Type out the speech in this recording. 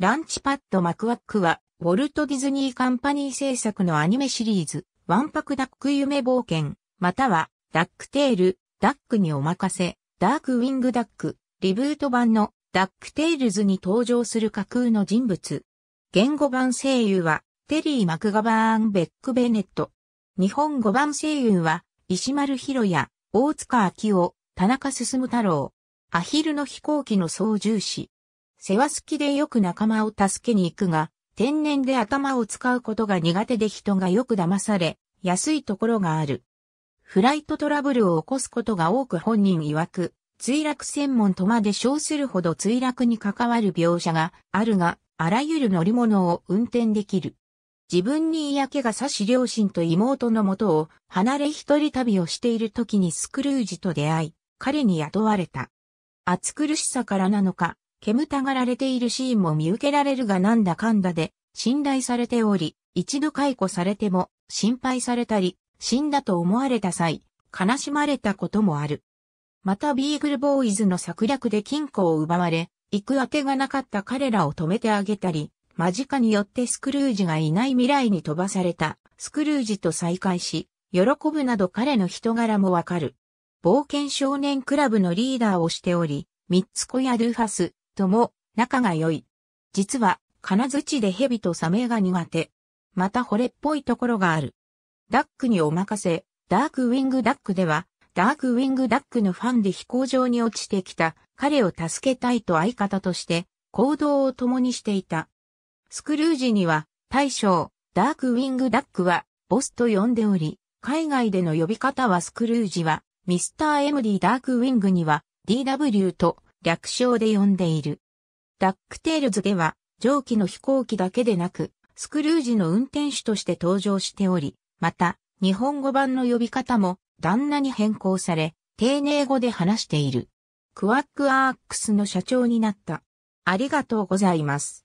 ランチパッドマクワックは、ウォルト・ディズニー・カンパニー制作のアニメシリーズ、ワンパクダック夢冒険、または、ダックテール、ダックにお任せ、ダークウィングダック、リブート版のダックテイルズに登場する架空の人物。言語版声優は、テリー・マクガバーン・ベック・ベネット。日本語版声優は、石丸博也、大塚明夫、田中進太郎。アヒルの飛行機の操縦士。世話好きでよく仲間を助けに行くが、天然で頭を使うことが苦手で人がよく騙され、安いところがある。フライトトラブルを起こすことが多く本人曰く、墜落専門とまで称するほど墜落に関わる描写があるが、あらゆる乗り物を運転できる。自分に嫌気がさし両親と妹のもとを離れ一人旅をしている時にスクルージと出会い、彼に雇われた。暑苦しさからなのか、煙たがられているシーンも見受けられるがなんだかんだで、信頼されており、一度解雇されても、心配されたり、死んだと思われた際、悲しまれたこともある。またビーグルボーイズの策略で金庫を奪われ、行くあてがなかった彼らを止めてあげたり、間近によってスクルージがいない未来に飛ばされたスクルージと再会し、喜ぶなど彼の人柄もわかる。冒険少年クラブのリーダーをしており、ミッツコやドゥーファス、とも仲が良い。実は金槌で蛇とサメが苦手。また惚れっぽいところがある。ダックにお任せ、ダークウィングダックでは、ダークウィングダックのファンで飛行場に落ちてきた彼を助けたいと相方として行動を共にしていた。スクルージには大将、ダークウィングダックはボスと呼んでおり、海外での呼び方はスクルージはミスターエムリーダークウィングには DW と略称で呼んでいる。ダックテールズでは、蒸気の飛行機だけでなく、スクルージの運転手として登場しており、また、日本語版の呼び方も、旦那に変更され、丁寧語で話している。クワックアークスの社長になった。ありがとうございます。